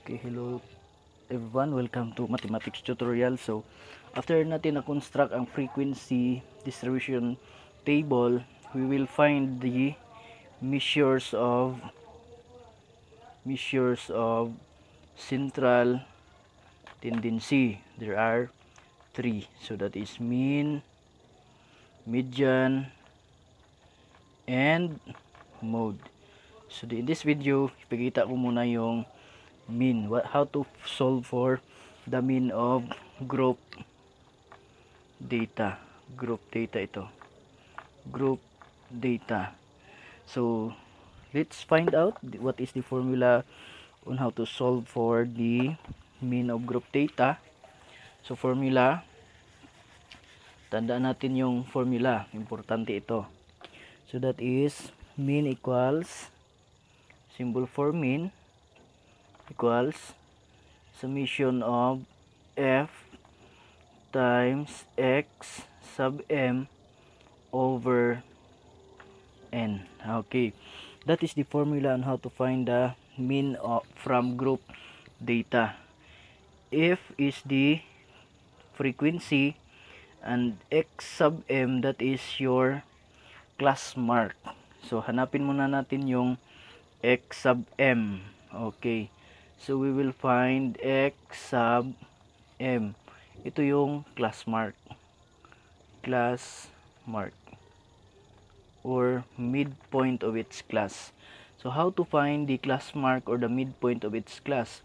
Okay, hello everyone. Welcome to mathematics tutorial. So, after natin na-construct ang frequency distribution table, we will find the measures of measures of central tendency. There are three. So, that is mean, median, and mode. So, in this video, ipakita ko muna yung mean what how to solve for the mean of group data group data ito group data so let's find out what is the formula on how to solve for the mean of group data so formula tandaan natin yung formula importante ito so that is mean equals symbol for mean equals summation of f times x sub m over n okay that is the formula on how to find the mean of from group data f is the frequency and x sub m that is your class mark so hanapin muna natin yung x sub m okay So, we will find x sub m. Ito yung class mark. Class mark. Or midpoint of its class. So, how to find the class mark or the midpoint of its class?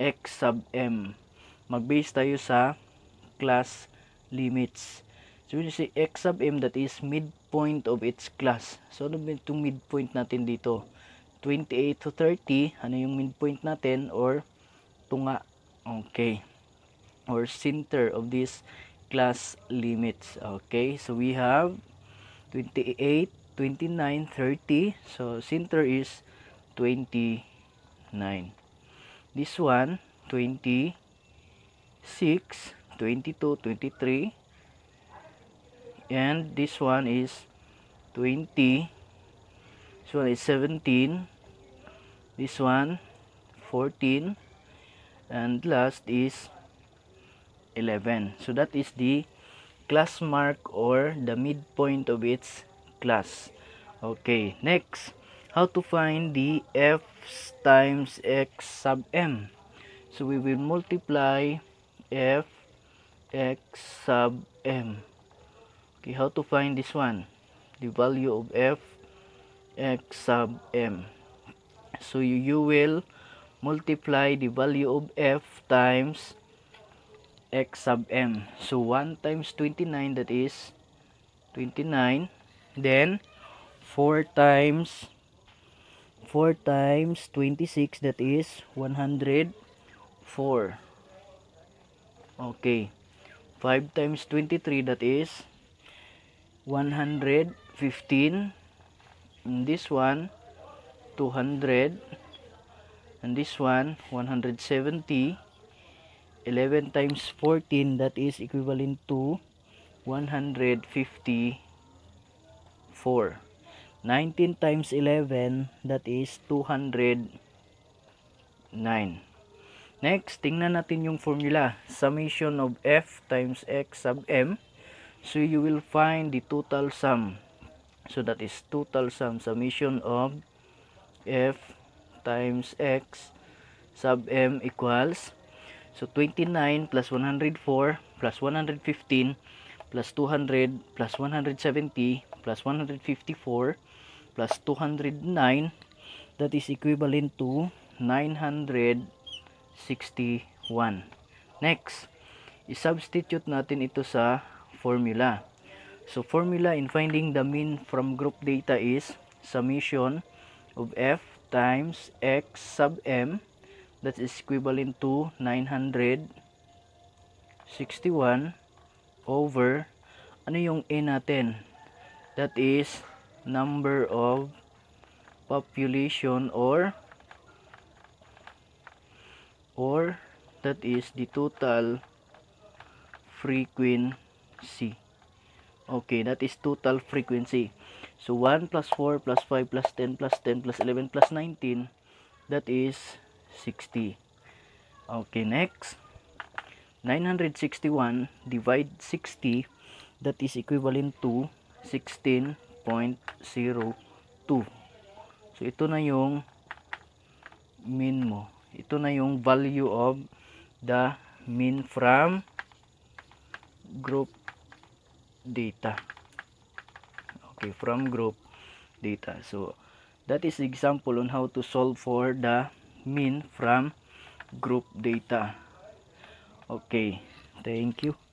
x sub m. Mag-base tayo sa class limits. So, when you say x sub m, that is midpoint of its class. So, ano ba itong midpoint natin dito? 28 to 30, ano yung midpoint natin or tunga. Okay. Or center of this class limits. Okay. So we have 28, 29, 30. So center is 29. This one, 20 6, 22, 23. And this one is 20. This one is 17 this one 14 and last is 11 so that is the class mark or the midpoint of its class okay next how to find the f times x sub m so we will multiply f x sub m okay how to find this one the value of f x sub m so you will multiply the value of f times x sub n. so 1 times 29 that is 29 then 4 times 4 times 26 that is 104 okay 5 times 23 that is 115 and this one 200 and this one 170 11 times 14 that is equivalent to 154 19 times 11 that is 209 next tingnan natin yung formula summation of f times x sub m so you will find the total sum so that is total sum summation of f times x sub m equals so 29 plus 104 plus 115 plus 200 plus 170 plus 154 plus 209 that is equivalent to 961 next i-substitute natin ito sa formula so formula in finding the mean from group data is summation of f times x sub m that is equivalent to 961 over ano yung a natin that is number of population or or that is the total frequency okay that is total frequency So 1 plus 4 plus 5 plus 10 plus 10 plus 11 plus 19 that is 60. Okay, next. 961 divide 60 that is equivalent to 16.02. So ito na yung mean mo. Ito na yung value of the mean from group data okay from group data so that is example on how to solve for the mean from group data okay thank you